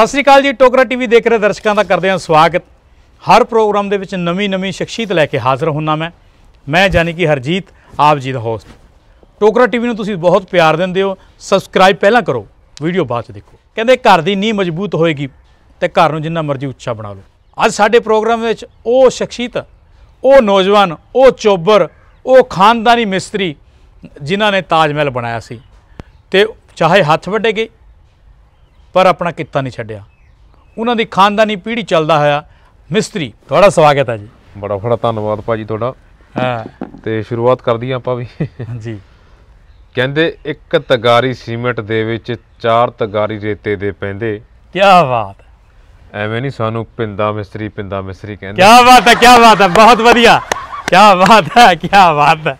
ਸਤਿ ਸ੍ਰੀ ਅਕਾਲ ਜੀ ਟੋਕਰਾ ਟੀਵੀ ਦੇਖ ਰਹੇ ਦਰਸ਼ਕਾਂ ਦਾ ਕਰਦੇ ਹਾਂ ਸਵਾਗਤ ਹਰ ਪ੍ਰੋਗਰਾਮ ਦੇ ਵਿੱਚ ਨਵੀਂ-ਨਵੀਂ ਸ਼ਖਸੀਅਤ ਲੈ ਕੇ ਹਾਜ਼ਰ ਹੁੰਨਾ ਮੈਂ ਮੈਂ ਜਾਨੀ ਕਿ ਹਰਜੀਤ ਆਪ ਜੀ ਦਾ ਹੋਸਟ ਟੋਕਰਾ ਟੀਵੀ ਨੂੰ ਤੁਸੀਂ ਬਹੁਤ ਪਿਆਰ ਦਿੰਦੇ ਹੋ ਸਬਸਕ੍ਰਾਈਬ ਪਹਿਲਾਂ ਕਰੋ ਵੀਡੀਓ ਬਾਅਦ ਚ ਦੇਖੋ ਕਹਿੰਦੇ ਘਰ ਦੀ ਨੀਂਹ ਮਜ਼ਬੂਤ ਹੋਏਗੀ ਤੇ ਘਰ ਨੂੰ ਜਿੰਨਾ ਮਰਜ਼ੀ ਉੱਚਾ ਬਣਾ ਲਓ ਅੱਜ ਸਾਡੇ ਪ੍ਰੋਗਰਾਮ ਵਿੱਚ ਉਹ ਸ਼ਖਸੀਅਤ ਉਹ ਨੌਜਵਾਨ ਉਹ ਚੋਬਰ ਉਹ ਖਾਨਦਾਨੀ ਮਿਸਤਰੀ ਜਿਨ੍ਹਾਂ ਨੇ ਤਾਜ ਮਹਿਲ ਬਣਾਇਆ ਸੀ ਤੇ ਚਾਹੇ ਹੱਥ ਵੱਡੇ ਗਏ ਪਰ ਆਪਣਾ ਕਿੱਤਾ ਨਹੀਂ ਛੱਡਿਆ ਉਹਨਾਂ ਦੀ ਖਾਨਦਾਨੀ ਪੀੜ੍ਹੀ ਚੱਲਦਾ ਹੋਇਆ ਮਿਸਤਰੀ ਤੁਹਾਡਾ ਸਵਾਗਤ ਹੈ ਜੀ ਬੜਾ ਬੜਾ ਧੰਨਵਾਦ ਭਾਜੀ ਤੁਹਾਡਾ ਹਾਂ ਤੇ ਸ਼ੁਰੂਆਤ ਕਰਦੀ ਆਪਾਂ ਵੀ ਜੀ ਕਹਿੰਦੇ ਇੱਕ ਤਗਾਰੀ ਸੀਮੈਂਟ ਦੇ ਵਿੱਚ ਚਾਰ ਤਗਾਰੀ ਰੇਤੇ ਦੇ ਪੈਂਦੇ ਕੀ ਬਾਤ ਐਵੇਂ ਨਹੀਂ ਸਾਨੂੰ ਪਿੰਦਾ ਮਿਸਤਰੀ ਪਿੰਦਾ ਮਿਸਤਰੀ ਕਹਿੰਦੇ ਕੀ ਬਾਤ ਹੈ ਕੀ ਬਾਤ ਹੈ ਬਹੁਤ ਵਧੀਆ ਕੀ ਬਾਤ ਹੈ ਕੀ ਬਾਤ ਹੈ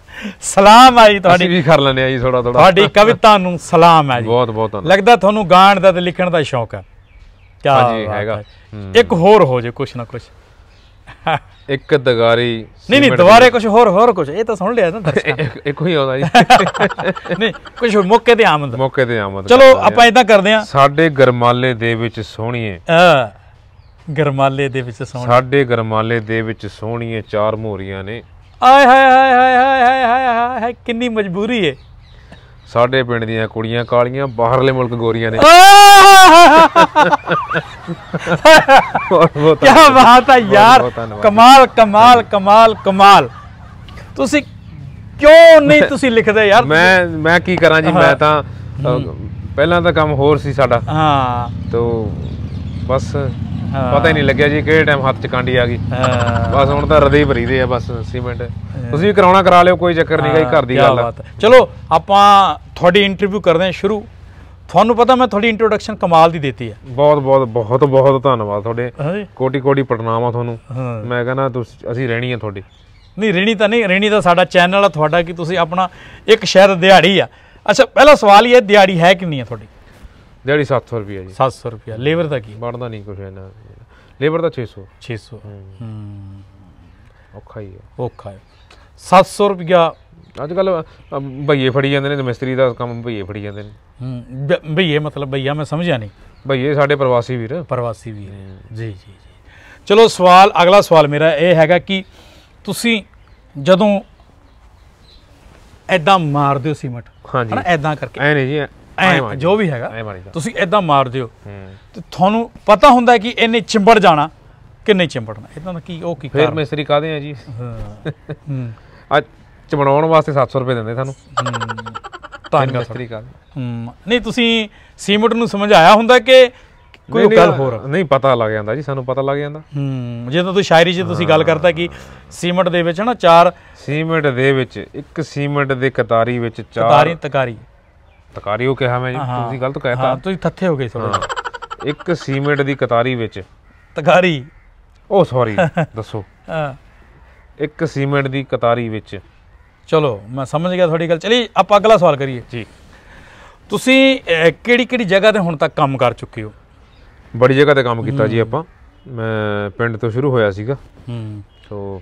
ਸਲਾਮ ਆ ਜੀ ਤੁਹਾਡੀ ਵੀ ਕਰ ਲੈਣੇ ਆ ਜੀ ਥੋੜਾ ਥੋੜਾ ਤੁਹਾਡੀ ਕਵਿਤਾ ਨੂੰ ਸਲਾਮ ਆ ਜੀ ਬਹੁਤ ਬਹੁਤ ਲੱਗਦਾ ਤੁਹਾਨੂੰ ਗਾਣ ਦਾ ਤੇ ਲਿਖਣ ਦਾ ਸ਼ੌਕ ਆ ਹਾਂ ਜੀ ਹੈਗਾ ਇੱਕ ਹੋਰ ਹੋ ਜੇ ਕੁਛ ਨਾ ਕੁਛ ਇੱਕ ਦਗਾਰੀ ਨਹੀਂ ਨਹੀਂ ਦੁਬਾਰੇ ਕੁਝ ਹੋਰ ਹੋਰ ਕੁਝ ਇਹ ਤਾਂ ਸੁਣ ਲਿਆ ਨਾ ਇੱਕ ਹੀ ਆਉਂਦਾ ਜੀ ਨਹੀਂ ਕੁਝ ਮੌਕੇ ਤੇ ਆਮਦ ਮੌਕੇ ਤੇ ਆਮਦ ਚਲੋ ਆਪਾਂ ਇਦਾਂ ਕਰਦੇ ਆ ਸਾਡੇ ਗਰਮਾਲੇ ਦੇ ਵਿੱਚ ਸੋਹਣੀਏ ਗਰਮਾਲੇ ਦੇ ਵਿੱਚ ਸੋਹਣੀ ਸਾਡੇ ਗਰਮਾਲੇ ਦੇ ਵਿੱਚ ਸੋਹਣੀਏ ਚਾਰ ਮੋਰੀਆਂ ਨੇ ਆਏ ਹਾਏ ਹਾਏ ਹਾਏ ਹਾਏ ਹਾਏ ਹਾਏ ਹਾਏ ਕਿੰਨੀ ਮਜਬੂਰੀ ਏ ਸਾਡੇ ਪਿੰਡ ਦੀਆਂ ਕੁੜੀਆਂ ਕਾਲੀਆਂ ਬਾਹਰਲੇ ਮੁਲਕ ਗੋਰੀਆਂ ਨੇ ਕੀ ਬਾਤ ਆ ਯਾਰ ਕਮਾਲ ਕਮਾਲ ਕਮਾਲ ਕਮਾਲ ਤੁਸੀਂ ਕਿਉਂ ਨਹੀਂ ਤੁਸੀਂ ਲਿਖਦੇ ਯਾਰ ਮੈਂ ਮੈਂ ਕੀ ਕਰਾਂ ਜੀ ਮੈਂ ਤਾਂ ਪਹਿਲਾਂ ਤਾਂ ਕੰਮ ਹੋਰ ਸੀ ਸਾਡਾ ਹਾਂ ਤੋਂ ਬਸ ਪਤਾ ਹੀ ਨਹੀਂ ਲੱਗਿਆ ਜੀ ਕਿਹੜੇ ਟਾਈਮ ਹੱਥ ਚ ਕਾਂਡੀ ਆ ਗਈ ਬਸ ਹੁਣ ਤਾਂ ਰਦੇ ਭਰੀ ਦੇ ਆ ਬਸ ਸੀਮੈਂਟ ਤੁਸੀਂ ਵੀ ਕਰਾਉਣਾ ਕਰਾ ਲਿਓ ਕੋਈ ਚੱਕਰ ਨਹੀਂ ਗਈ ਘਰ ਦੀ ਗੱਲ ਚਲੋ ਆਪਾਂ ਤੁਹਾਡੀ ਇੰਟਰਵਿਊ ਕਰਦੇ ਹਾਂ ਸ਼ੁਰੂ ਤੁਹਾਨੂੰ ਪਤਾ ਮੈਂ ਤੁਹਾਡੀ ਇੰਟਰੋਡਕਸ਼ਨ ਕਮਾਲ ਦੀ ਦਿੱਤੀ ਹੈ ਬਹੁਤ ਬਹੁਤ ਬਹੁਤ ਬਹੁਤ ਧੰਨਵਾਦ ਤੁਹਾਡੇ ਕੋਟੀ ਕੋਟੀ ਪਟਨਾਵਾ ਤੁਹਾਨੂੰ ਮੈਂ ਕਹਿੰਦਾ ਤੁਸੀਂ ਅਸੀਂ ਰਹਿਣੀ ਆ ਤੁਹਾਡੀ ਨਹੀਂ ਰਹਿਣੀ ਤਾਂ ਨਹੀਂ ਰਹਿਣੀ ਤਾਂ ਸਾਡਾ ਚੈਨਲ ਆ ਤੁਹਾਡਾ ਕਿ ਤੁਸੀਂ ਆਪਣਾ ਇੱਕ ਸ਼ਹਿਰ ਦਿਹਾੜੀ ਆ ਅੱਛਾ ਪਹਿਲਾ ਸਵਾਲ ਇਹ ਦਿਹਾੜੀ ਹੈ ਕਿੰਨੀ ਹੈ ਤੁਹਾਡੀ ਦਿਹਾੜੀ 700 ਰੁਪਏ ਜੀ 700 ਰੁਪਏ ਲੇਬਰ ਦਾ ਕੀ ਬਣਦਾ ਨਹੀਂ ਕੁਝ ਇਹਨਾਂ ਲੇਬਰ ਦਾ 600 600 ਹੂੰ ਔਖਾ ਹੀ ਔਖਾ ਹੈ 700 ਰੁਪਿਆ ਅੱਜ ਕੱਲ ਭਈਏ ਫੜੀ ਜਾਂਦੇ ਨੇ ਮਿਸਤਰੀ ਦਾ ਕੰਮ ਭਈਏ ਫੜੀ ਜਾਂਦੇ ਨੇ ਹੂੰ ਭਈਏ ਮਤਲਬ ਭਈਆ ਮੈਂ ਸਮਝਿਆ ਨਹੀਂ ਭਈਏ ਸਾਡੇ ਪ੍ਰਵਾਸੀ ਵੀਰ ਪ੍ਰਵਾਸੀ ਵੀਰ ਜੀ ਜੀ ਜੀ ਚਲੋ ਸਵਾਲ ਅਗਲਾ ਸਵਾਲ ਮੇਰਾ ਇਹ ਹੈਗਾ ਕਿ ਤੁਸੀਂ ਜਦੋਂ ਐਦਾਂ ਮਾਰਦੇ ਹੋ ਸੀਮਟ ਹਾਂਜੀ ਐਦਾਂ ਕਰਕੇ ਐ ਨਹੀਂ ਜੀ ਐ ਜੋ ਵੀ ਹੈਗਾ ਤੁਸੀਂ ਐਦਾਂ ਮਾਰ ਦਿਓ ਤੇ ਤੁਹਾਨੂੰ ਪਤਾ ਹੁੰਦਾ ਕਿ ਇਹਨੇ ਚਿੰਬੜ ਜਾਣਾ ਕਿ ਨਹੀਂ ਚਿੰਬੜਨਾ ਇਦਾਂ ਦਾ ਕੀ ਉਹ ਕੀ ਫਿਰ ਮਿਸਤਰੀ ਕਾਦੇ ਆ ਜੀ ਹਾਂ ਅੱਜ ਚਮੜਾਉਣ ਵਾਸਤੇ 700 ਰੁਪਏ ਦਿੰਦੇ ਸਾਨੂੰ ਤਾਂ ਮਿਸਤਰੀ ਕਾਦੇ ਨਹੀਂ ਤੁਸੀਂ ਸੀਮਟ ਨੂੰ ਸਮਝਾਇਆ ਹੁੰਦਾ ਕਿ ਕੋਈ ਗੱਲ ਹੋਰ ਨਹੀਂ ਪਤਾ ਲੱਗ ਜਾਂਦਾ ਜੀ ਸਾਨੂੰ ਪਤਾ ਲੱਗ ਜਾਂਦਾ ਹੂੰ ਤਾਂ ਤੁਸੀਂ ਸ਼ਾਇਰੀ 'ਚ ਤੁਸੀਂ ਗੱਲ ਕਰਤਾ ਕਿ ਸੀਮਟ ਦੇ ਵਿੱਚ ਨਾ ਚਾਰ ਸੀਮਟ ਦੇ ਵਿੱਚ ਇੱਕ ਸੀਮਟ ਦੇ ਕਤਾਰੀ ਵਿੱਚ ਚਾਰ ਕਤਾਰੀ ਤਕਾਰੀ ਤਕਾਰੀਓ ਕਿਹਾ ਮੈਂ ਜੀ ਤੁਸੀਂ ਗਲਤ ਕਹਿਤਾ ਹਾਂ ਤੁਸੀਂ ਥੱਥੇ ਹੋ ਗਏ ਥੋੜਾ ਇੱਕ ਸੀਮੈਂਟ ਦੀ ਕਤਾਰੀ ਵਿੱਚ ਤਕਾਰੀ ਓ ਸੌਰੀ ਦੱਸੋ ਹਾਂ ਇੱਕ ਸੀਮੈਂਟ ਦੀ ਕਤਾਰੀ ਵਿੱਚ ਚਲੋ ਮੈਂ ਸਮਝ ਗਿਆ ਤੁਹਾਡੀ ਗੱਲ ਚਲੀ ਆਪਾਂ ਅਗਲਾ ਸਵਾਲ ਕਰੀਏ ਜੀ ਤੁਸੀਂ ਕਿਹੜੀ ਕਿਹੜੀ ਜਗ੍ਹਾ ਤੇ ਹੁਣ ਤੱਕ ਕੰਮ ਕਰ ਚੁੱਕੇ ਹੋ ਬੜੀ ਜਗ੍ਹਾ ਤੇ ਕੰਮ ਕੀਤਾ ਜੀ ਆਪਾਂ ਮੈਂ ਪਿੰਡ ਤੋਂ ਸ਼ੁਰੂ ਹੋਇਆ ਸੀਗਾ ਹੂੰ ਸੋ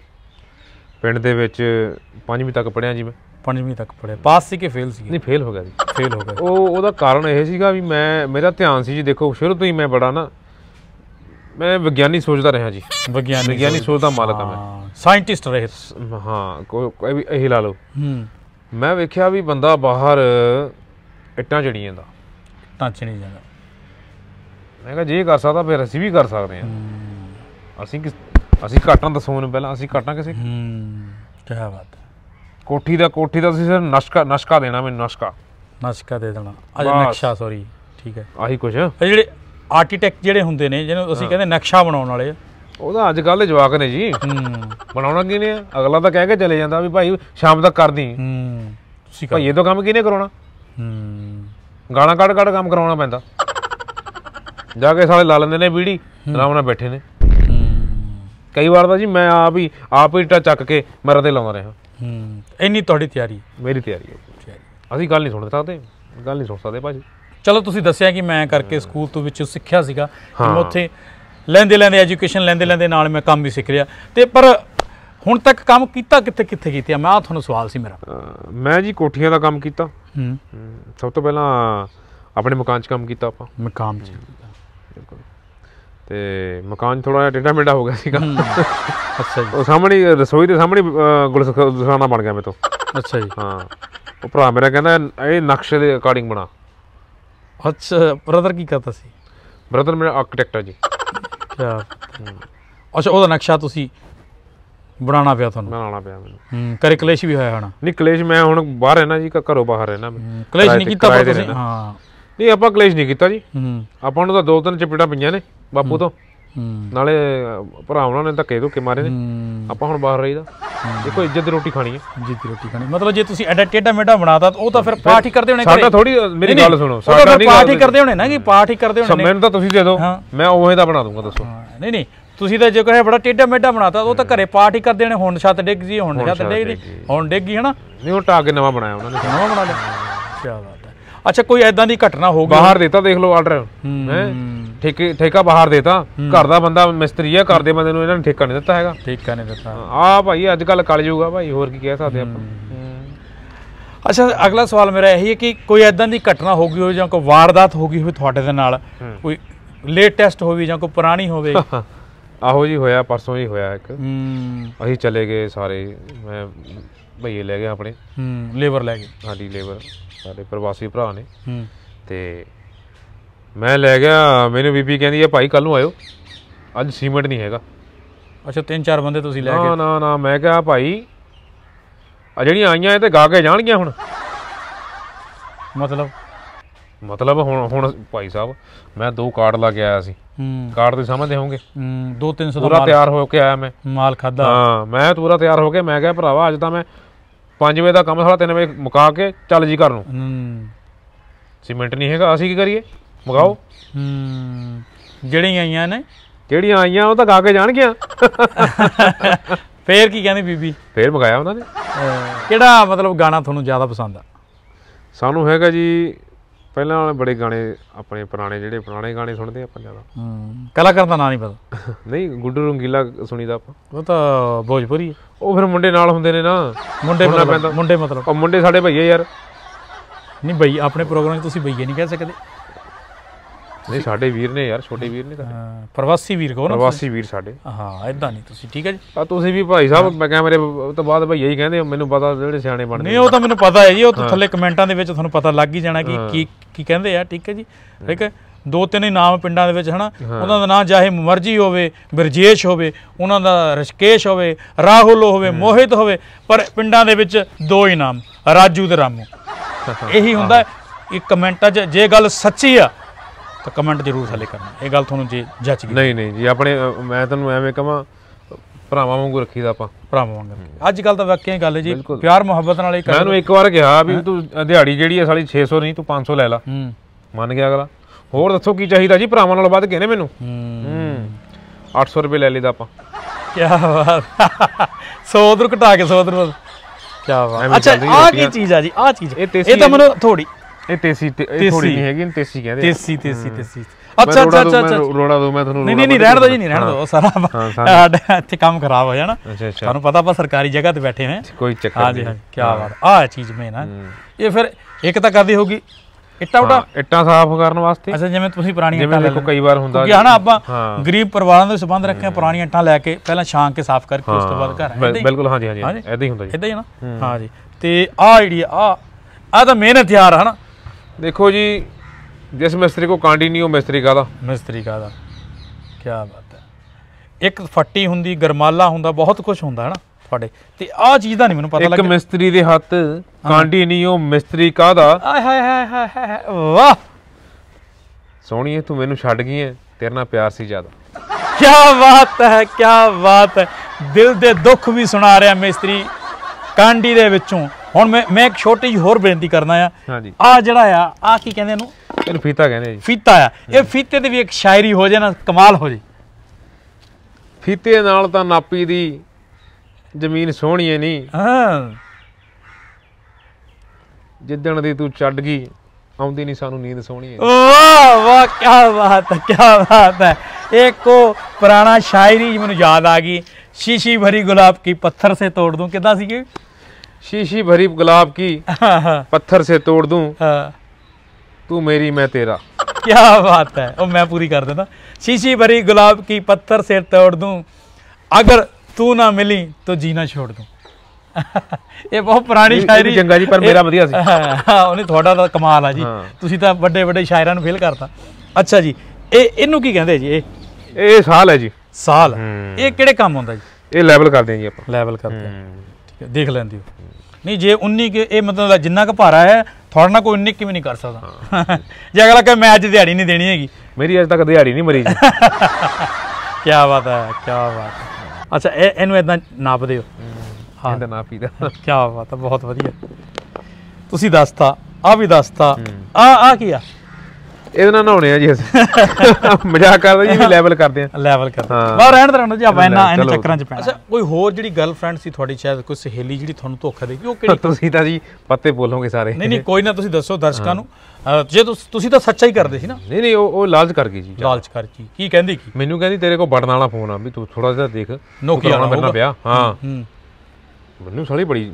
ਪਿੰਡ ਦੇ ਵਿੱਚ ਪੰਜਵੀਂ ਤੱਕ ਪੜਿਆ ਜੀ ਮੈਂ ਪੰਜਵੀਂ ਤੱਕ ਪੜਿਆ ਪਾਸ ਸੀ ਕਿ ਫੇਲ ਸੀ ਨਹੀਂ ਫੇਲ ਹੋ ਗਿਆ ਜੀ ਫੇਲ ਹੋ ਗਿਆ ਉਹ ਉਹਦਾ ਕਾਰਨ ਇਹ ਸੀਗਾ ਵੀ ਮੈਂ ਮੇਰਾ ਧਿਆਨ ਸੀ ਜੀ ਦੇਖੋ ਸ਼ੁਰੂ ਤੋਂ ਹੀ ਮੈਂ ਬੜਾ ਨਾ ਮੈਂ ਵਿਗਿਆਨੀ ਸੋਚਦਾ ਰਿਹਾ ਜੀ ਵਿਗਿਆਨੀ ਵਿਗਿਆਨੀ ਸੋਚਦਾ ਮਾਲਕ ਆ ਮੈਂ ਸਾਇੰਟਿਸਟ ਰਹੇ ਹਾਂ ਕੋਈ ਵੀ ਇਹ ਲਾ ਲਓ ਹੂੰ ਮੈਂ ਵੇਖਿਆ ਵੀ ਬੰਦਾ ਬਾਹਰ ਇੱਟਾਂ ਚੜੀ ਜਾਂਦਾ ਤਾਂ ਚੜੀ ਜਾਂਦਾ ਮੈਂ ਕਿਹਾ ਜੇ ਕਰ ਸਕਦਾ ਫਿਰ ਅਸੀਂ ਵੀ ਕਰ ਸਕਦੇ ਹਾਂ ਅਸੀਂ ਅਸੀਂ ਘਟਾਂ ਦਸੋਂ ਨੂੰ ਪਹਿਲਾਂ ਅਸੀਂ ਘਟਾਂ ਕਿਸੇ ਹੂੰ ਕੀ ਬਾਤ ਹੈ ਕੋਠੀ ਦਾ ਕੋਠੀ ਦਾ ਤੁਸੀਂ ਸਰ ਨਸ਼ਕਾ ਨਸ਼ਕਾ ਦੇਣਾ ਮੈਨੂੰ ਨਸ਼ਕਾ ਨਸ਼ਕਾ ਦੇ ਦੇਣਾ ਅਜੇ ਨਕਸ਼ਾ ਸੌਰੀ ਠੀਕ ਹੈ ਆਹੀ ਕੁਝ ਇਹ ਜਿਹੜੇ ਆਰਕੀਟੈਕਟ ਜਿਹੜੇ ਹੁੰਦੇ ਨੇ ਜਿਹਨੂੰ ਅਸੀਂ ਕਹਿੰਦੇ ਨਕਸ਼ਾ ਬਣਾਉਣ ਵਾਲੇ ਉਹਦਾ ਅੱਜ ਕੱਲ੍ਹ ਜਵਾਕ ਨੇ ਜੀ ਹੂੰ ਬਣਾਉਣਾ ਕੀ ਆ ਅਗਲਾ ਤਾਂ ਕਹਿ ਕੇ ਚਲੇ ਜਾਂਦਾ ਵੀ ਭਾਈ ਸ਼ਾਮ ਤੱਕ ਕਰਦੀ ਹੂੰ ਤੁਸੀਂ ਭਾਈ ਇਹ ਤਾਂ ਕੰਮ ਕਿਨੇ ਕਰਾਉਣਾ ਹੂੰ ਗਾਣਾ ਕੱਢ ਕੱਢ ਕੰਮ ਕਰਾਉਣਾ ਪੈਂਦਾ ਜਾ ਕੇ ਸਾਲੇ ਲਾ ਲੈਂਦੇ ਨੇ ਬੀੜੀ ਆਰਾਮ ਨਾਲ ਬੈਠੇ ਨੇ ਹੂੰ ਕਈ ਵਾਰ ਤਾਂ ਜੀ ਮੈਂ ਆਪ ਹੀ ਆਪ ਹੀ ਟਾ ਚੱਕ ਕੇ ਮਰਦੇ ਲਾਉਂਦਾ ਰਿਹਾ ਹੂੰ ਇੰਨੀ ਤੁਹਾਡੀ ਤਿਆਰੀ ਮੇਰੀ ਤਿਆਰੀ ਹੈ ਅਸੀਂ ਗੱਲ ਨਹੀਂ ਸੁਣ ਸਕਦੇ ਗੱਲ ਨਹੀਂ ਸੁਣ ਸਕਦੇ ਭਾਜੀ ਚਲੋ ਤੁਸੀਂ ਦੱਸਿਆ ਕਿ ਮੈਂ ਕਰਕੇ ਸਕੂਲ ਤੋਂ ਵਿੱਚ ਸਿੱਖਿਆ ਸੀਗਾ ਕਿ ਮੈਂ ਉੱਥੇ ਲੈਂਦੇ ਲੈਂਦੇ ਐਜੂਕੇਸ਼ਨ ਲੈਂਦੇ ਲੈਂਦੇ ਨਾਲ ਮੈਂ ਕੰਮ ਵੀ ਸਿੱਖ ਰਿਹਾ ਤੇ ਪਰ ਹੁਣ ਤੱਕ ਕੰਮ ਕੀਤਾ ਕਿੱਥੇ ਕਿੱਥੇ ਕੀਤਾ ਮੈਂ ਆ ਤੁਹਾਨੂੰ ਸਵਾਲ ਸੀ ਮੇਰਾ ਮੈਂ ਜੀ ਕੋਠੀਆਂ ਦਾ ਕੰਮ ਕੀਤਾ ਹੂੰ ਸਭ ਤੋਂ ਪਹਿਲਾਂ ਆਪਣੇ ਮਕਾਨ 'ਚ ਕੰਮ ਕੀਤਾ ਆਪਾਂ ਮਕਾਨ 'ਚ ਬਿਲਕੁਲ ਤੇ ਮਕਾਨ ਥੋੜਾ ਜਿਹਾ ਟੇਡਾ ਮੇਡਾ ਹੋ ਗਿਆ ਸੀਗਾ ਅੱਛਾ ਜੀ ਉਹ ਸਾਹਮਣੇ ਰਸੋਈ ਦੇ ਸਾਹਮਣੇ ਗੁਲਸਖਾਨਾ ਬਣ ਗਿਆ ਮੇ ਤੋਂ ਅੱਛਾ ਜੀ ਹਾਂ ਉਹ ਭਰਾ ਮੇਰਾ ਕਹਿੰਦਾ ਇਹ ਨਕਸ਼ੇ ਦੇ ਅਕੋਰਡਿੰਗ ਬਣਾ ਅੱਛਾ ਬ੍ਰਦਰ ਕੀ ਕਰਦਾ ਸੀ ਬ੍ਰਦਰ ਮੇਰਾ ਆਰਕੀਟੈਕਟ ਹੈ ਜੀ ਕਿਆ ਅੱਛਾ ਉਹਦਾ ਨਕਸ਼ਾ ਤੁਸੀਂ ਬਣਾਉਣਾ ਪਿਆ ਤੁਹਾਨੂੰ ਬਣਾਉਣਾ ਪਿਆ ਮੈਨੂੰ ਹੂੰ ਕਰੇ ਕਲੇਸ਼ ਵੀ ਹੋਇਆ ਹੋਣਾ ਨਹੀਂ ਕਲੇਸ਼ ਮੈਂ ਹੁਣ ਬਾਹਰ ਰਹਿਣਾ ਜੀ ਘਰੋਂ ਬਾਹਰ ਰਹਿਣਾ ਕਲੇਸ਼ ਨਹੀਂ ਕੀਤਾ ਤੁਸੀਂ ਹਾਂ ਨਹੀਂ ਆਪਾਂ ਕਲੇਸ਼ ਨਹੀਂ ਕੀਤਾ ਜੀ ਆਪਾਂ ਨੂੰ ਤਾਂ ਦੋ ਤਿੰਨ ਚਪੇੜਾਂ ਪਈਆਂ ਨੇ ਬਾਪੂ ਤੋਂ ਨਾਲੇ ਭਰਾ ਉਹਨਾਂ ਨੇ ਧੱਕੇ ਧੁੱਕੇ ਮਾਰੇ ਨੇ ਆਪਾਂ ਹੁਣ ਬਾਹਰ ਰਹੀਦਾ ਦੇਖੋ ਇੱਜ਼ਤ ਦੀ ਰੋਟੀ ਖਾਣੀ ਹੈ ਇੱਜ਼ਤ ਦੀ ਰੋਟੀ ਖਾਣੀ ਮਤਲਬ ਜੇ ਤੁਸੀਂ ਐਡਾ ਟੇਡਾ ਮੇਡਾ ਬਣਾਤਾ ਉਹ ਤਾਂ ਫਿਰ ਪਾਠ ਹੀ ਕਰਦੇ ਹੋਣੇ ਸਾਡਾ ਥੋੜੀ ਮੇਰੀ ਗੱਲ ਸੁਣੋ ਸਾਡਾ ਨਹੀਂ ਪਾਠ ਹੀ ਕਰਦੇ ਹੋਣੇ ਨਾ ਕਿ ਪਾਠ ਹੀ ਕਰਦੇ ਹੋਣੇ ਮੈਨੂੰ ਤਾਂ ਤੁਸੀਂ ਦੇ ਦਿਓ ਮੈਂ ਉਹੇ ਦਾ ਬਣਾ ਦੂੰਗਾ ਦੱਸੋ ਨਹੀਂ ਨਹੀਂ ਤੁਸੀਂ ਤਾਂ ਜੇ ਕਹੇ ਬੜਾ ਟੇਡਾ ਮੇਡਾ ਬਣਾਤਾ ਉਹ ਤਾਂ ਘਰੇ ਪਾਠ ਹੀ ਕਰਦੇ ਨੇ ਹੁਣ ਛੱਤ ਡਿੱਗ ਜੀ ਹੁਣ ਛੱਤ ਡਿੱਗ ਜੀ ਹੁਣ ਡਿੱਗ ਗਈ ਹਨਾ ਨਹੀਂ ਉਹ ਟਾਗੇ ਨਵਾਂ ਬਣਾਇਆ ਉਹਨਾਂ ਨੇ ਨਵਾਂ ਬਣਾ ਲਿਆ ਕੀ ਬਾਤ ਅੱਛਾ ਕੋਈ ਐਦਾਂ ਦੀ ਘਟਨਾ ਹੋ ਗਈ ਬਾਹਰ ਦੇਤਾ ਦੇਖ ਲਓ ਆਰਡਰ ਹੈ ਠੇਕੇ ਠੇਕਾ ਬਾਹਰ ਦੇਤਾ ਘਰ ਦਾ ਬੰਦਾ ਮਿਸਤਰੀ ਆ ਘਰ ਦੇ ਬੰਦੇ ਨੂੰ ਇਹਨਾਂ ਨੇ ਠੇਕਾ ਨਹੀਂ ਦਿੱਤਾ ਹੈਗਾ ਠੇਕਾ ਨਹੀਂ ਦਿੱਤਾ ਆ ਭਾਈ ਅੱਜ ਕੱਲ ਕਲ ਜੂਗਾ ਭਾਈ ਹੋਰ ਕੀ ਕਹਿ ਸਕਦੇ ਆਪਾਂ ਅੱਛਾ ਅਗਲਾ ਸਵਾਲ ਮੇਰਾ ਇਹੀ ਹੈ ਕਿ ਕੋਈ ਐਦਾਂ ਦੀ ਘਟਨਾ ਹੋ ਗਈ ਹੋਵੇ ਜਾਂ ਕੋਈ ਵਾਰਦਾਤ ਹੋ ਗਈ ਹੋਵੇ ਤੁਹਾਡੇ ਦੇ ਨਾਲ ਕੋਈ ਲੇਟੈਸਟ ਹੋਵੇ ਜਾਂ ਕੋਈ ਪੁਰਾਣੀ ਹੋਵੇ ਆਹੋ ਜੀ ਹੋਇਆ ਪਰਸੋਂ ਹੀ ਹੋਇਆ ਇੱਕ ਅਸੀਂ ਚਲੇ ਗਏ ਸਾਰੇ ਮੈਂ ਭਈਏ ਲੈ ਗਏ ਆਪਣੇ ਹੂੰ ਲੇਬਰ ਲੈ ਗਏ ਸਾਡੀ ਲੇਬਰ ਸਾਡੇ ਪ੍ਰਵਾਸੀ ਭਰਾ ਨੇ ਹੂੰ ਤੇ ਮੈਂ ਲੈ ਗਿਆ ਮੈਨੂੰ ਬੀਬੀ ਕਹਿੰਦੀ ਆ ਭਾਈ ਕੱਲ ਨੂੰ ਆਇਓ ਅੱਜ ਸੀਮੈਂਟ ਨਹੀਂ ਹੈਗਾ ਅੱਛਾ ਤਿੰਨ ਚਾਰ ਬੰਦੇ ਤੁਸੀਂ ਲੈ ਗਏ ਨਾ ਨਾ ਨਾ ਮੈਂ ਕਿਹਾ ਭਾਈ ਆ ਜਿਹੜੀਆਂ ਆਈਆਂ ਇਹ ਤੇ ਗਾ ਕੇ ਜਾਣਗੀਆਂ ਹੁਣ ਮਤਲਬ ਮਤਲਬ ਹੁਣ ਹੁਣ ਭਾਈ ਸਾਹਿਬ ਮੈਂ ਦੋ ਕਾਰਡ ਲਾ ਕੇ ਆਇਆ ਸੀ ਹੂੰ ਕਾਰਡ ਤੇ ਸਮਝਦੇ ਹੋਵੋਗੇ ਹੂੰ ਦੋ ਤਿੰਨ ਸੌ ਦਾ ਪੂਰਾ ਤਿਆਰ ਹੋ ਕੇ ਆਇਆ ਮੈਂ ਮਾਲ ਖਾਦਾ ਹਾਂ ਮੈਂ ਪੂਰਾ ਤਿਆਰ ਹੋ ਕੇ ਮੈਂ ਕਿਹਾ ਭਰਾਵਾ ਅੱਜ ਤਾਂ ਮੈਂ 5 ਵਜੇ ਦਾ ਕੰਮ ਸਾਲਾ 3 ਵਜੇ ਮੁਕਾ ਕੇ ਚੱਲ ਜੀ ਘਰ ਨੂੰ ਹੂੰ ਸੀਮੈਂਟ ਨਹੀਂ ਹੈਗਾ ਅਸੀਂ ਕੀ ਕਰੀਏ ਮਗਾਓ ਹੂੰ ਜਿਹੜੀਆਂ ਆਈਆਂ ਨੇ ਜਿਹੜੀਆਂ ਆਈਆਂ ਉਹ ਤਾਂ ਗਾ ਕੇ ਜਾਣਗੀਆਂ ਫੇਰ ਕੀ ਕਹਿੰਦੀ ਬੀਬੀ ਫੇਰ ਮਗਾਇਆ ਉਹਨਾਂ ਨੇ ਕਿਹੜਾ ਮਤਲਬ ਗਾਣਾ ਤੁਹਾਨੂੰ ਜ਼ਿਆਦਾ ਪਸੰਦ ਆ ਸਾਨੂੰ ਹੈਗਾ ਜੀ ਪਹਿਲਾਂ ਵਾਲੇ ਬੜੇ ਗਾਣੇ ਆਪਣੇ ਪੁਰਾਣੇ ਜਿਹੜੇ ਪੁਰਾਣੇ ਗਾਣੇ ਸੁਣਦੇ ਆਪਾਂ ਜ਼ਿਆਦਾ ਹੂੰ ਕਲਾਕਾਰ ਦਾ ਨਾਂ ਨਹੀਂ ਪਤਾ ਨਹੀਂ ਗੁੱਡੂ ਰੰਗੀਲਾ ਸੁਣੀਦਾ ਆਪਾਂ ਉਹ ਤਾਂ ਭੋਜਪੁਰੀ ਉਹ ਫਿਰ ਮੁੰਡੇ ਨਾਲ ਹੁੰਦੇ ਨੇ ਨਾ ਮੁੰਡੇ ਮਤਲਬ ਮੁੰਡੇ ਮਤਲਬ ਉਹ ਮੁੰਡੇ ਸਾਡੇ ਭਈਏ ਯਾਰ ਨਹੀਂ ਭਈ ਆਪਣੇ ਪ੍ਰੋਗਰਾਮ 'ਚ ਤੁਸੀਂ ਭਈਏ ਨਹੀਂ ਕਹਿ ਸਕਦੇ ਨਹੀਂ ਸਾਡੇ ਵੀਰ ਨੇ ਯਾਰ ਛੋਟੇ ਵੀਰ ਨੇ ਹਾਂ ਪ੍ਰਵਾਸੀ ਵੀਰ ਕੋ ਨਾ ਪ੍ਰਵਾਸੀ ਵੀਰ ਸਾਡੇ ਹਾਂ ਇਦਾਂ ਨਹੀਂ ਤੁਸੀਂ ਠੀਕ ਹੈ ਜੀ ਆ ਤੁਸੀਂ ਵੀ ਭਾਈ ਸਾਹਿਬ ਮੈਂ ਕਹਾਂ ਮੇਰੇ ਤੋਂ ਬਾਅਦ ਭਈਆ ਹੀ ਕਹਿੰਦੇ ਮੈਨੂੰ ਪਤਾ ਜਿਹੜੇ ਸਿਆਣੇ ਬਣਦੇ ਨਹੀਂ ਉਹ ਤਾਂ ਮੈਨੂੰ ਪਤਾ ਹੈ ਜੀ ਉਹ ਤਾਂ ਥੱਲੇ ਕਮੈਂਟਾਂ ਦੇ ਵਿੱਚ ਤੁਹਾਨੂੰ ਪਤਾ ਲੱਗ ਹੀ ਜਾਣਾ ਕਿ ਕੀ ਕੀ ਕਹਿੰਦੇ ਆ ਠੀਕ ਹੈ ਜੀ ਠੀਕ ਹੈ ਦੋ ਤਿੰਨ ਹੀ ਨਾਮ ਪਿੰਡਾਂ ਦੇ ਵਿੱਚ ਹਨਾ ਉਹਨਾਂ ਦਾ ਨਾਮ ਚਾਹੇ ਮਰਜੀ ਹੋਵੇ ਬਿਰਜੇਸ਼ ਹੋਵੇ ਉਹਨਾਂ ਦਾ ਰਸ਼ਕੇਸ਼ ਹੋਵੇ ਰਾਹੁਲ ਹੋਵੇ ਮੋਹਿਤ ਹੋਵੇ ਪਰ ਪਿੰਡਾਂ ਦੇ ਵਿੱਚ ਦੋ ਹੀ ਨਾਮ ਰਾਜੂ ਤੇ ਰਾਮੂ ਇਹੀ ਹੁੰਦਾ ਇਹ ਕਮੈਂਟਾਂ 'ਚ ਜੇ ਗੱਲ ਸੱਚੀ ਆ ਤਾਂ ਕਮੈਂਟ ਜ਼ਰੂਰ ਥੱਲੇ ਕਰਨਾ ਇਹ ਗੱਲ ਤੁਹਾਨੂੰ ਜੇ ਜੱਜ ਗਈ ਨਹੀਂ ਨਹੀਂ ਜੀ ਆਪਣੇ ਮੈਂ ਤੁਹਾਨੂੰ ਐਵੇਂ ਕਹਾਂ ਭਰਾਵਾਂ ਵਾਂਗੂ ਰੱਖੀਦਾ ਆਪਾਂ ਭਰਾਵਾਂ ਵਾਂਗੂ ਅੱਜ ਕੱਲ ਤਾਂ ਵਾਕਿਆ ਗੱਲ ਹੈ ਜੀ ਪਿਆਰ ਮੁਹੱਬਤ ਨਾਲ ਇਹ ਕਰ ਮੈਨੂੰ ਇੱਕ ਵਾਰ ਕਿਹਾ ਵੀ ਤੂੰ ਦਿਹਾੜੀ ਜਿਹੜੀ ਹੈ ਸਾਲੀ 600 ਨਹੀਂ ਤੂੰ 500 ਲੈ ਲੈ ਮੰਨ ਗਿਆ ਅਗਲਾ ਹੋਰ ਦੱਸੋ ਕੀ ਚਾਹੀਦਾ ਜੀ ਭਰਾਵਾਂ ਨਾਲ ਵੱਧ ਨੇ ਮੈਨੂੰ ਹੂੰ 800 ਰੁਪਏ ਲੈ ਲਈਦਾ ਆਪਾਂ ਕੀ ਬਾਤ 100 ਘਟਾ ਕੇ 100 ਉਧਰ ਕੀ ਬਾਤ ਅੱਛਾ ਆ ਕੀ ਚੀਜ਼ ਆ ਜੀ ਆ ਚੀਜ਼ ਇਹ ਤਾਂ ਮੈਨੂੰ ਥੋੜੀ ਇਹ ਤੇਸੀ ਤੇ ਥੋੜੀ ਨਹੀਂ ਹੈਗੀ ਤੇਸੀ ਕਹਿੰਦੇ ਤੇਸੀ ਤੇਸੀ ਤੇਸੀ ਅੱਛਾ ਅੱਛਾ ਅੱਛਾ ਰੋੜਾ ਦੋ ਮੈਂ ਤੁਹਾਨੂੰ ਨਹੀਂ ਨਹੀਂ ਰਹਿਣ ਦੋ ਜੀ ਨਹੀਂ ਰਹਿਣ ਦੋ ਸਾਰਾ ਸਾਡੇ ਇੱਥੇ ਕੰਮ ਖਰਾਬ ਹੋ ਜਾਣਾ ਤੁਹਾਨੂੰ ਪਤਾ ਆਪਾਂ ਸਰਕਾਰੀ ਜਗ੍ਹਾ ਤੇ ਬੈਠੇ ਹਾਂ ਕੋਈ ਚੱਕਰ ਨਹੀਂ ਹਾਂ ਜੀ ਹਾਂ ਕੀ ਬਾਤ ਆ ਚੀਜ਼ ਮੈਂ ਨਾ ਇਹ ਫਿਰ ਇੱਕ ਤਾਂ ਕਰਦੀ ਹੋਗੀ ਇੱਟਾ ਉਟਾ ਇੱਟਾਂ ਸਾਫ਼ ਕਰਨ ਵਾਸਤੇ ਅੱਛਾ ਜਿਵੇਂ ਤੁਸੀਂ ਪੁਰਾਣੀਆਂ ਇੱਟਾਂ ਦੇਖੋ ਕਈ ਵਾਰ ਹੁੰਦਾ ਕਿ ਹਨਾ ਆਪਾਂ ਗਰੀਬ ਪਰਿਵਾਰਾਂ ਦੇ ਸਬੰਧ ਰੱਖਿਆ ਪੁਰਾਣੀਆਂ ਇੱਟਾਂ ਲੈ ਕੇ ਪਹਿਲਾਂ ਛਾਂ ਕੇ ਸਾਫ਼ ਕਰਕੇ ਉਸ ਤੋਂ ਬਾਅਦ ਘਰ ਆਏ ਬਿਲਕੁਲ ਹਾਂਜੀ ਹਾਂਜੀ ਐਦਾਂ ਹੀ ਹੁੰਦਾ ਜੀ ਐਦਾਂ ਹੀ ਨਾ ਹਾਂ ਜੀ ਤੇ ਆ ਜਿਹੜੀ ਆ ਆ ਤਾਂ ਮਿਹਨਤ ਯਾਰ ਹਨਾ ਦੇਖੋ ਜੀ ਜਿਸ ਮਿਸਤਰੀ ਕੋ कांडी नहीं हो मिस्त्री का ਮਿਸਤਰੀ ਕਾਦਾ ਕੀ ਬਾਤ ਹੈ ਇੱਕ ਫੱਟੀ ਹੁੰਦੀ ਗਰਮਾਲਾ ਹੁੰਦਾ ਬਹੁਤ ਕੁਝ ਹੁੰਦਾ ਹੈ ਨਾ ਤੁਹਾਡੇ ਤੇ ਆਹ ਚੀਜ਼ ਦਾ ਨਹੀਂ ਮੈਨੂੰ ਪਤਾ ਇੱਕ ਮਿਸਤਰੀ ਦੇ ਹੱਥ ਕਾਂਡੀ ਨਹੀਂ ਉਹ ਮਿਸਤਰੀ ਕਾਦਾ ਆਏ ਹਾਏ ਹਾਏ ਹਾਏ ਹਾਏ ਹਾਏ, ਵਾਹ ਸੋਹਣੀਏ ਤੂੰ ਮੈਨੂੰ ਛੱਡ ਗਈ ਐ ਤੇਰੇ ਨਾਲ ਪਿਆਰ ਸੀ ਜ਼ਿਆਦਾ ਕੀ ਬਾਤ ਹੈ ਕੀ ਬਾਤ ਹੈ ਦਿਲ ਦੇ ਦੁੱਖ ਵੀ ਸੁਣਾ ਰਿਹਾ ਮਿਸਤਰੀ ਕਾਂਡੀ ਦੇ ਵਿੱਚੋਂ ਹੁਣ ਮੈਂ ਮੈਂ ਇੱਕ ਛੋਟੀ ਜਿਹੀ ਹੋਰ ਬੇਨਤੀ ਕਰਨਾ ਆ ਹਾਂਜੀ ਆ ਜਿਹੜਾ ਆ ਆ ਕੀ ਕਹਿੰਦੇ ਇਹਨੂੰ ਇਹਨੂੰ ਫੀਤਾ ਕਹਿੰਦੇ ਜੀ ਫੀਤਾ ਆ ਇਹ ਫੀਤੇ ਦੇ ਵੀ ਇੱਕ ਸ਼ਾਇਰੀ ਹੋ ਜੇ ਨਾ ਕਮਾਲ ਹੋ ਜੇ ਫੀਤੇ ਨਾਲ ਤਾਂ ਨਾਪੀ ਦੀ ਜ਼ਮੀਨ ਸੋਹਣੀ ਏ ਨਹੀਂ ਹਾਂ ਜਿੱਦਣ ਦੀ ਤੂੰ ਛੱਡ ਗਈ ਆਉਂਦੀ ਨਹੀਂ ਸਾਨੂੰ ਨੀਂਦ ਸੋਹਣੀ ਏ ਓ ਵਾਹ ਕੀ ਬਾਤ ਹੈ ਕੀ ਬਾਤ ਹੈ ਇੱਕੋ ਪੁਰਾਣਾ ਸ਼ਾਇਰੀ ਮੈਨੂੰ ਯਾਦ ਆ ਗਈ ਸ਼ੀਸ਼ੀ ਭਰੀ ਗੁਲਾਬ ਕੀ ਪੱਥਰ ਸੇ ਤੋੜ ਦੂੰ ਕਿਦਾਂ ਸੀ ਕਿ शीशी भरी गुलाब की पत्थर से तोड़ दूं तू मेरी मैं तेरा क्या बात है और मैं पूरी कर देता शीशी भरी गुलाब की पत्थर से तोड़ दूं अगर तू ਨਾ ਮਿਲੀ ਤਾਂ ਜੀਣਾ ਛੋੜ ਦੂੰ ਇਹ ਬਹੁਤ ਪੁਰਾਣੀ ਸ਼ਾਇਰੀ ਚੰਗਾ ਜੀ ਪਰ ਮੇਰਾ ਵਧੀਆ ਸੀ ਹਾਂ ਉਹਨੇ ਤੁਹਾਡਾ ਤਾਂ ਕਮਾਲ ਆ ਜੀ ਤੁਸੀਂ ਤਾਂ ਵੱਡੇ ਵੱਡੇ ਸ਼ਾਇਰਾਂ ਨੂੰ ਫੇਲ ਕਰਤਾ ਅੱਛਾ ਜੀ ਇਹ ਇਹਨੂੰ ਕੀ ਕਹਿੰਦੇ ਜੀ ਇਹ ਇਹ ਸਾਲ ਹੈ ਜੀ ਸਾਲ ਇਹ ਕਿਹੜੇ ਕੰਮ ਹੁੰਦਾ ਜੀ ਇਹ ਲੈਵਲ ਕਰਦੇ ਆ ਜੀ ਆਪਾਂ ਲੈਵਲ ਕਰਦੇ ਆ ਦੇਖ ਲੈਂਦੇ ਹੋ ਨਹੀਂ ਜੇ 19 ਕਿ ਇਹ ਮਤਲਬ ਜਿੰਨਾ ਕੁ ਭਾਰਾ ਹੈ ਤੁਹਾਡਾ ਨਾ ਕੋਈ 19 ਕਿਵੇਂ ਨਹੀਂ ਕਰ ਸਕਦਾ ਜੇ ਅਗਲਾ ਕਹੇ ਮੈਂ ਅੱਜ ਦਿਹਾੜੀ ਨਹੀਂ ਦੇਣੀ ਹੈਗੀ ਮੇਰੀ ਅੱਜ ਤੱਕ ਦਿਹਾੜੀ ਨਹੀਂ ਮਰੀ ਜੀ ਕੀ ਬਾਤ ਹੈ ਕੀ ਬਾਤ ਅੱਛਾ ਇਹ ਇਹਨੂੰ ਇਦਾਂ ਨਾਪ ਦਿਓ ਹਾਂ ਇਹਦਾ ਨਾਪੀਦਾ ਕੀ ਬਾਤ ਹੈ ਬਹੁਤ ਵਧੀਆ ਤੁਸੀਂ ਦੱਸਤਾ ਆ ਵੀ ਦੱਸਤਾ ਆ ਆ ਕੀ ਆ ਇਹਦੇ ਨਾਲ ਨਹਾਉਣੇ ਆ ਜੀ ਅਸੀਂ ਮਜ਼ਾਕ ਕਰਦੇ ਜੀ ਵੀ ਲੈਵਲ ਕਰਦੇ ਆ ਲੈਵਲ ਕਰਦੇ ਬਾਹਰ ਰਹਿਣ ਦਰਨ ਜੀ ਆਪਾਂ ਇੰਨਾ ਇਹਨਾਂ ਚੱਕਰਾਂ 'ਚ ਪੈਣਾ ਅੱਛਾ ਕੋਈ ਹੋਰ ਜਿਹੜੀ ਗਰਲਫ੍ਰੈਂਡ ਸੀ ਤੁਹਾਡੀ ਸ਼ਾਇਦ ਕੋਈ ਸਹੇਲੀ ਜਿਹੜੀ ਤੁਹਾਨੂੰ ਧੋਖਾ ਦੇ ਗਈ ਉਹ ਕਿਹੜੀ ਤੁਸੀਂ ਤਾਂ ਜੀ ਪੱਤੇ ਬੋਲੋਗੇ ਸਾਰੇ ਨਹੀਂ ਨਹੀਂ ਕੋਈ ਨਾ ਤੁਸੀਂ ਦੱਸੋ ਦਰਸ਼ਕਾਂ ਨੂੰ ਜੇ ਤੁਸੀਂ ਤਾਂ ਸੱਚਾ ਹੀ ਕਰਦੇ ਸੀ ਨਾ ਨਹੀਂ ਨਹੀਂ ਉਹ ਉਹ ਲਾਲਚ ਕਰ ਗਈ ਜੀ ਲਾਲਚ ਕਰ ਗਈ ਕੀ ਕਹਿੰਦੀ ਕੀ ਮੈਨੂੰ ਕਹਿੰਦੀ ਤੇਰੇ ਕੋਲ ਬੜਨ ਵਾਲਾ ਫੋਨ ਆ ਵੀ ਤੂੰ ਥੋੜਾ ਜਿਹਾ ਦੇਖ ਨੋਕੀਆ ਵਾਲਾ ਮੇਰੇ ਪਿਆ ਹਾਂ ਮੈਨੂੰ ਸਾਲੀ ਬੜੀ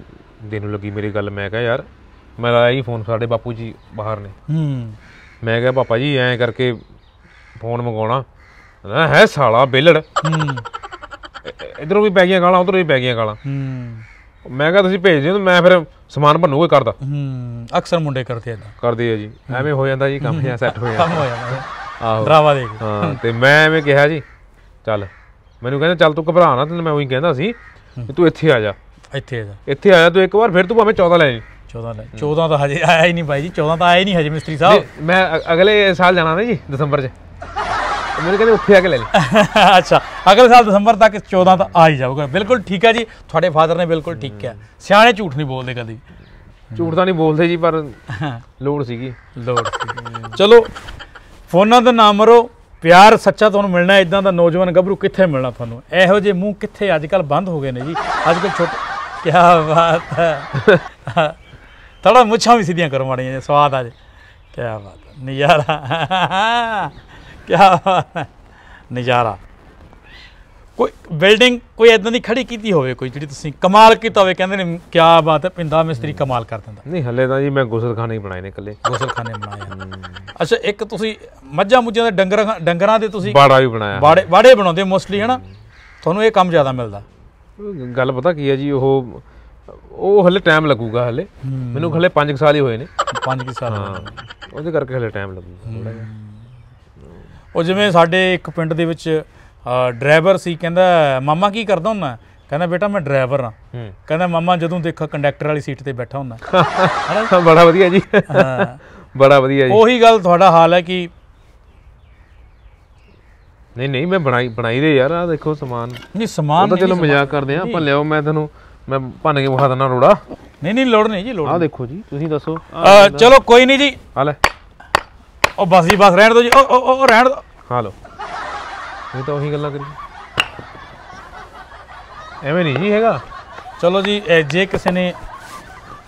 ਦੇਣ ਲੱਗੀ ਮੇਰੀ ਗੱਲ ਮੈਂ ਕਹਾ ਯਾਰ ਮੇਰਾ ਇਹ ਫੋਨ ਸਾਡੇ ਬਾਪੂ ਜੀ ਬਾਹਰ ਨੇ ਹੂੰ ਮੈਂ ਕਿਹਾ ਪਾਪਾ ਜੀ ਐਂ ਕਰਕੇ ਫੋਨ ਮੰਗਾਉਣਾ ਹੈ ਸਾਲਾ ਬੇਲੜ ਇਧਰੋਂ ਵੀ ਪੈ ਗਈਆਂ ਗਾਲਾਂ ਉਧਰੋਂ ਵੀ ਪੈ ਗਈਆਂ ਗਾਲਾਂ ਮੈਂ ਕਿਹਾ ਤੁਸੀਂ ਭੇਜ ਦਿਓ ਮੈਂ ਫਿਰ ਸਮਾਨ ਭੰਨੂਗਾ ਕਰਦਾ ਹੂੰ ਅਕਸਰ ਮੁੰਡੇ ਕਰਦੇ ਆ ਕਰਦੇ ਆ ਜੀ ਐਵੇਂ ਹੋ ਜਾਂਦਾ ਜੀ ਕੰਮ ਜਿਹਾ ਸੈੱਟ ਹੋ ਜਾਂਦਾ ਕੰਮ ਹੋ ਜਾਂਦਾ ਆਹੋ ਡਰਾਵਾ ਦੇ ਹਾਂ ਤੇ ਮੈਂ ਐਵੇਂ ਕਿਹਾ ਜੀ ਚੱਲ ਮੈਨੂੰ ਕਹਿੰਦਾ ਚੱਲ ਤੂੰ ਘਬਰਾ ਨਾ ਤੈਨੂੰ ਮੈਂ ਉਹੀ ਕਹਿੰਦਾ ਸੀ ਤੂੰ ਇੱਥੇ ਆ ਜਾ ਇੱਥੇ ਆ ਜਾ ਇੱਥੇ ਆ ਜਾ ਤੂੰ ਇੱਕ ਵਾਰ ਫਿਰ ਤੂੰ ਭਾਵੇਂ 14 ਲੈ ਜੀ 14 ਲੈ 14 ਤਾਂ ਹਜੇ ਆਇਆ ਹੀ ਨਹੀਂ ਭਾਈ ਜੀ 14 ਤਾਂ ਆਇਆ ਹੀ ਨਹੀਂ ਹਜੇ ਮਿਸਤਰੀ ਸਾਹਿਬ ਮੈਂ ਅਗਲੇ ਸਾਲ ਜਾਣਾ ਨਾ ਜੀ ਦਸੰਬਰ 'ਚ ਮੈਨੂੰ ਕਹਿੰਦੇ ਉੱਥੇ ਆ ਕੇ ਲੈ ਲੈ ਅੱਛਾ ਅਗਲੇ ਸਾਲ ਦਸੰਬਰ ਤੱਕ 14 ਤਾਂ ਆ ਹੀ ਜਾਊਗਾ ਬਿਲਕੁਲ ਠੀਕ ਹੈ ਜੀ ਤੁਹਾਡੇ ਫਾਦਰ ਨੇ ਬਿਲਕੁਲ ਠੀਕ ਕਿਹਾ ਸਿਆਣੇ ਝੂਠ ਨਹੀਂ ਬੋਲਦੇ ਕਦੀ ਝੂਠ ਤਾਂ ਨਹੀਂ ਬੋਲਦੇ ਜੀ ਪਰ ਲੋੜ ਸੀਗੀ ਲੋੜ ਚਲੋ ਫੋਨਾਂ ਦਾ ਨਾਮ ਮਰੋ ਪਿਆਰ ਸੱਚਾ ਤੁਹਾਨੂੰ ਮਿਲਣਾ ਇਦਾਂ ਦਾ ਨੌਜਵਾਨ ਗੱਭਰੂ ਕਿੱਥੇ ਮਿਲਣਾ ਤੁਹਾਨੂੰ ਇਹੋ ਜਿਹੇ ਮੂੰਹ ਕਿੱਥੇ ਅੱਜ ਕੱਲ ਬੰਦ ਹੋ ਗਏ ਨੇ ਜੀ ਅੱਜ ਕੱਲ ਛੋਟੇ ਕੀ ਬਾਤ ਹੈ ਥੋੜਾ ਮੁੱਛਾਂ ਵੀ ਸਿੱਧੀਆਂ ਕਰੋ ਮਾੜੀਆਂ ਸਵਾਦ ਆ ਜੇ ਕੀ ਬਾਤ ਨਜ਼ਾਰਾ ਕੀ ਬਾਤ ਨਜ਼ਾਰਾ ਕੋਈ ਬਿਲਡਿੰਗ ਕੋਈ ਇਦਾਂ ਦੀ ਖੜੀ ਕੀਤੀ ਹੋਵੇ ਕੋਈ ਜਿਹੜੀ ਤੁਸੀਂ ਕਮਾਲ ਕੀਤਾ ਹੋਵੇ ਕਹਿੰਦੇ ਨੇ ਕੀ ਬਾਤ ਹੈ ਪਿੰਦਾ ਮਿਸਤਰੀ ਕਮਾਲ ਕਰ ਦਿੰਦਾ ਨਹੀਂ ਹੱਲੇ ਤਾਂ ਜੀ ਮੈਂ ਗੁਸਲਖਾਨੇ ਹੀ ਬਣਾਏ ਨੇ ਇਕੱਲੇ ਗੁਸਲਖਾਨੇ ਬਣਾਏ ਅੱਛਾ ਇੱਕ ਤੁਸੀਂ ਮੱਝਾਂ ਮੁੱਝਾਂ ਦੇ ਡੰਗਰਾਂ ਡੰਗਰਾਂ ਦੇ ਤੁਸੀਂ ਬਾੜਾ ਵੀ ਬਣਾਇਆ ਬਾੜੇ ਬਾੜੇ ਬਣਾਉਂਦੇ ਮੋਸਟਲੀ ਹਨਾ ਤੁਹਾਨੂੰ ਇਹ ਕੰਮ ਜ਼ਿਆਦਾ ਮਿਲਦਾ ਗੱਲ ਪਤਾ ਕੀ ਹੈ ਜੀ ਉਹ ਉਹ ਹਲੇ ਟਾਈਮ ਲੱਗੂਗਾ ਹਲੇ ਮੈਨੂੰ ਹਲੇ 5 ਸਾਲ ਹੀ ਹੋਏ ਨੇ 5 ਸਾਲ ਹਾਂ ਉਹਦੇ ਕਰਕੇ ਹਲੇ ਟਾਈਮ ਲੱਗੂਗਾ ਥੋੜਾ ਜਿਹਾ ਉਹ ਜਿਵੇਂ ਸਾਡੇ ਇੱਕ ਪਿੰਡ ਦੇ ਵਿੱਚ ਡਰਾਈਵਰ ਸੀ ਕਹਿੰਦਾ ਮਾਮਾ ਕੀ ਕਰਦਾ ਹੁੰਦਾ ਕਹਿੰਦਾ ਬੇਟਾ ਮੈਂ ਡਰਾਈਵਰ ਆ ਕਹਿੰਦਾ ਮਾਮਾ ਜਦੋਂ ਦੇਖਾ ਕੰਡਕਟਰ ਵਾਲੀ ਸੀਟ ਤੇ ਬੈਠਾ ਹੁੰਦਾ ਹਾਂ ਬੜਾ ਵਧੀਆ ਜੀ ਹਾਂ ਬੜਾ ਵਧੀਆ ਜੀ ਉਹੀ ਗੱਲ ਤੁਹਾਡਾ ਹਾਲ ਹੈ ਕਿ ਨਹੀਂ ਨਹੀਂ ਮੈਂ ਬਣਾਈ ਬਣਾਈ ਦੇ ਯਾਰ ਆ ਦੇਖੋ ਸਮਾਨ ਨਹੀਂ ਸਮਾਨ ਤਾਂ ਚਲੋ ਮਜ਼ਾਕ ਕਰਦੇ ਆ ਆਪਾਂ ਲਿਓ ਮੈਂ ਤੁਹਾਨੂੰ ਮੈਂ ਭੰਨ ਕੇ ਵਿਖਾ ਦਿੰਦਾ ਰੋੜਾ ਨਹੀਂ ਨਹੀਂ ਲੋੜ ਨਹੀਂ ਜੀ ਲੋੜ ਆ ਦੇਖੋ ਜੀ ਤੁਸੀਂ ਦੱਸੋ ਚਲੋ ਕੋਈ ਨਹੀਂ ਜੀ ਆ ਲੈ ਉਹ ਬਸ ਜੀ ਬਸ ਰਹਿਣ ਦਿਓ ਜੀ ਉਹ ਉਹ ਰਹਿਣ ਦਿਓ ਹਾਂ ਲੋ ਇਹ ਤਾਂ ਉਹੀ ਗੱਲਾਂ ਕਰੀ ਐਵੇਂ ਨਹੀਂ ਜੀ ਹੈਗਾ ਚਲੋ ਜੀ ਜੇ ਕਿਸੇ ਨੇ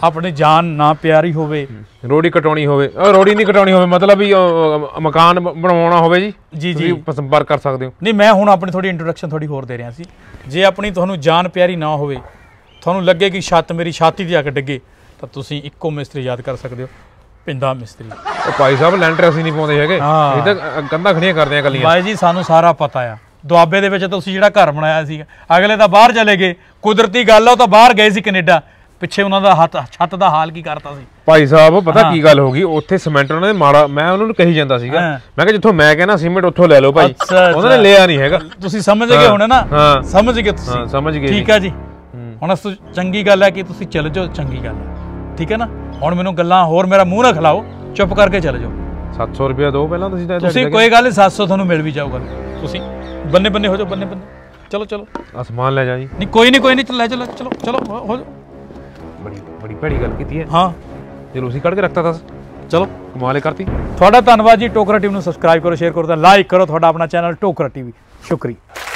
ਆਪਣੀ ਜਾਨ ਨਾ ਪਿਆਰੀ ਹੋਵੇ ਰੋੜੀ ਕਟਾਉਣੀ ਹੋਵੇ ਰੋੜੀ ਨਹੀਂ ਕਟਾਉਣੀ ਹੋਵੇ ਮਤਲਬ ਵੀ ਮਕਾਨ ਬਣਵਾਉਣਾ ਹੋਵੇ ਜੀ ਜੀ ਜੀ ਸੰਪਰਕ ਕਰ ਸਕਦੇ ਹੋ ਨਹੀਂ ਮੈਂ ਹੁਣ ਆਪਣੀ ਥੋੜੀ ਇੰਟਰੋਡਕਸ਼ਨ ਥੋੜੀ ਹੋਰ ਦੇ ਰਿਹਾ ਸੀ ਜੇ ਆਪਣੀ ਤੁਹਾਨੂੰ ਜਾਨ ਪਿਆਰੀ ਨਾ ਹੋਵੇ ਤੁਹਾਨੂੰ ਲੱਗੇ ਕਿ ਛੱਤ ਮੇਰੀ ਛਾਤੀ ਤੇ ਆ ਕੇ ਡਿੱਗੇ ਤਾਂ ਤੁਸੀਂ ਇੱਕੋ ਮਿਸਤਰੀ ਯਾਦ ਕਰ ਸਕਦੇ ਹੋ ਪਿੰਦਾ ਮਿਸਤਰੀ ਉਹ ਭਾਈ ਸਾਹਿਬ ਲੈਂਟਰ ਅਸੀਂ ਨਹੀਂ ਪਾਉਂਦੇ ਹੈਗੇ ਇਹ ਤਾਂ ਕੰਧਾਂ ਖੜੀਆਂ ਕਰਦੇ ਆ ਕੱਲੀਆਂ ਭਾਈ ਜੀ ਸਾਨੂੰ ਸਾਰਾ ਪਤਾ ਆ ਦੁਆਬੇ ਦੇ ਵਿੱਚ ਤੁਸੀਂ ਜਿਹੜਾ ਘਰ ਬਣਾਇਆ ਸੀ ਅਗਲੇ ਤਾਂ ਬਾਹਰ ਚਲੇ ਗਏ ਕੁਦਰਤੀ ਗੱਲ ਆ ਉਹ ਤਾਂ ਬਾਹਰ ਗਏ ਸੀ ਕੈਨੇਡਾ ਪਿੱਛੇ ਉਹਨਾਂ ਦਾ ਹੱਥ ਛੱਤ ਦਾ ਹਾਲ ਕੀ ਕਰਤਾ ਸੀ ਭਾਈ ਸਾਹਿਬ ਪਤਾ ਕੀ ਗੱਲ ਹੋ ਗਈ ਉੱਥੇ ਸਿਮੈਂਟ ਉਹਨਾਂ ਨੇ ਮਾੜਾ ਮੈਂ ਉਹਨਾਂ ਨੂੰ ਕਹੀ ਜਾਂਦਾ ਸੀਗਾ ਮੈਂ ਕਿਹਾ ਜਿੱਥੋਂ ਮੈਂ ਕਹਿੰਦਾ ਸੀਮੈਂਟ ਉੱਥੋਂ ਲੈ ਲਓ ਭਾਈ ਉਹਨਾਂ ਨੇ ਲਿਆ ਨਹੀਂ ਹੈਗਾ ਤੁਸੀਂ ਸਮਝ ਗਏ ਹੋਣੇ ਨਾ ਸਮਝ ਗਏ ਤੁਸੀਂ ਸਮਝ ਗਏ ਠੀਕ ਆ ਜੀ ਹੁਣ ਅਸ ਚੰਗੀ ਗੱਲ ਹੈ ਕਿ ਤੁਸੀਂ ਚੱਲ ਜਾਓ ਚੰਗੀ ਗੱਲ ਹੈ ਠੀਕ ਹੈ ਨਾ ਹੁਣ ਮੈਨੂੰ ਗੱਲਾਂ ਹੋਰ ਮੇਰਾ ਮੂੰਹ ਨਾ ਖਲਾਓ ਚੁੱਪ ਕਰਕੇ ਚੱਲ ਜਾਓ 700 ਰੁਪਏ ਦੋ ਪਹਿਲਾਂ ਤੁਸੀਂ ਤਾਂ ਤੁਸੀਂ ਕੋਈ ਗੱਲ 700 ਤੁਹਾਨੂੰ ਮਿਲ ਵੀ ਜਾਊਗਾ ਤੁਸੀਂ ਬੰਨੇ ਬੰਨੇ ਹੋ ਜਾਓ ਬੰਨੇ ਬੰਨੇ ਚਲੋ ਚਲੋ ਅਸਮਾਨ ਲੈ ਜਾ ਜੀ ਨਹੀਂ ਕੋਈ ਨਹੀਂ ਕੋਈ ਨਹੀਂ ਲੈ ਚਲੋ ਚਲੋ ਚਲੋ ਹੋ ਜਾ ਬੜੀ ਬੜੀ ਭੜੀ ਗੱਲ ਕੀਤੀ ਹੈ ਹਾਂ ਜੇ ਲੋਸੀ ਕੱਢ ਕੇ ਰੱਖਤਾ ਤਾਂ ਚਲੋ ਕਮਾਲੇ ਕਰਤੀ ਤੁਹਾਡਾ ਧੰਨਵਾਦ ਜੀ ਟੋਕਰਾ ਟੀਵੀ ਨੂੰ ਸਬਸਕ੍ਰਾਈਬ ਕਰੋ ਸ਼ੇਅਰ ਕਰੋ ਤਾਂ ਲਾਈਕ ਕਰੋ ਤੁਹਾਡਾ ਆਪਣਾ ਚੈਨਲ ਟੋਕਰਾ ਟੀਵੀ ਸ਼ੁਕਰੀਆ